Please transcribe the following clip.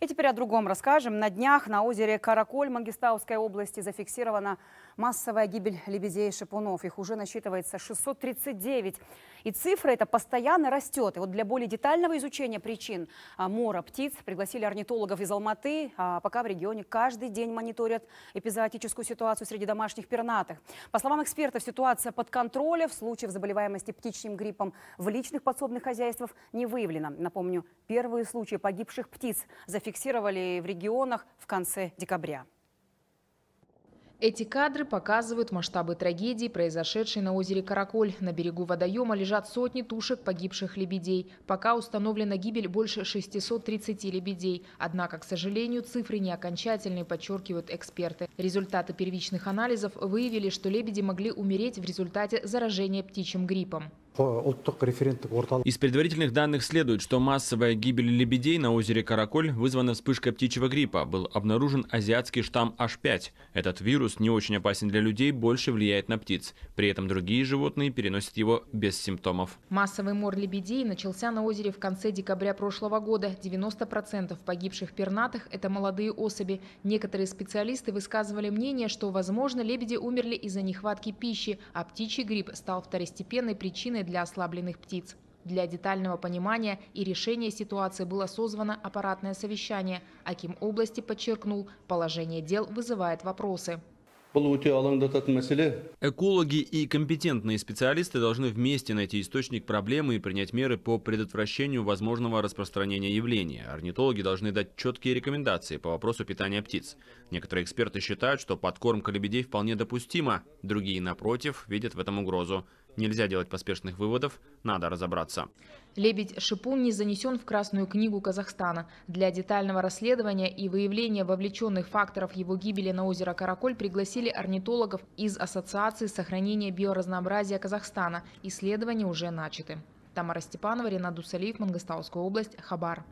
И теперь о другом расскажем. На днях на озере Караколь Мангистауской области зафиксирована массовая гибель лебедей и шипунов. Их уже насчитывается 639. И цифра эта постоянно растет. И вот для более детального изучения причин а, мора птиц пригласили орнитологов из Алматы. А пока в регионе каждый день мониторят эпизоотическую ситуацию среди домашних пернатых. По словам экспертов, ситуация под контролем. В случае заболеваемости птичьим гриппом в личных подсобных хозяйствах не выявлено. Напомню, первые случаи погибших птиц зафиксированы зафиксировали в регионах в конце декабря. Эти кадры показывают масштабы трагедии, произошедшей на озере Караколь. На берегу водоема лежат сотни тушек погибших лебедей. Пока установлена гибель больше 630 лебедей. Однако, к сожалению, цифры не окончательные, подчеркивают эксперты. Результаты первичных анализов выявили, что лебеди могли умереть в результате заражения птичьим гриппом. Э, Из предварительных данных следует, что массовая гибель лебедей на озере Караколь вызвана вспышкой птичьего гриппа. Был обнаружен азиатский штамм H5. Этот вирус не очень опасен для людей, больше влияет на птиц. При этом другие животные переносят его без симптомов. Массовый мор лебедей начался на озере в конце декабря прошлого года. 90% погибших пернатых – это молодые особи. Некоторые специалисты высказывали мнение, что, возможно, лебеди умерли из-за нехватки пищи, а птичий грипп стал второстепенной причиной для ослабленных птиц. Для детального понимания и решения ситуации было созвано аппаратное совещание. Аким области подчеркнул, положение дел вызывает вопросы. Экологи и компетентные специалисты должны вместе найти источник проблемы и принять меры по предотвращению возможного распространения явления. Орнитологи должны дать четкие рекомендации по вопросу питания птиц. Некоторые эксперты считают, что подкормка лебедей вполне допустима, другие, напротив, видят в этом угрозу. Нельзя делать поспешных выводов, надо разобраться. Лебедь-шипун не занесен в Красную книгу Казахстана. Для детального расследования и выявления вовлеченных факторов его гибели на озеро Караколь пригласили орнитологов из Ассоциации сохранения биоразнообразия Казахстана. Исследования уже начаты. Тамара Степанова, Ренат Дусалиев, Мангостауская область, Хабар.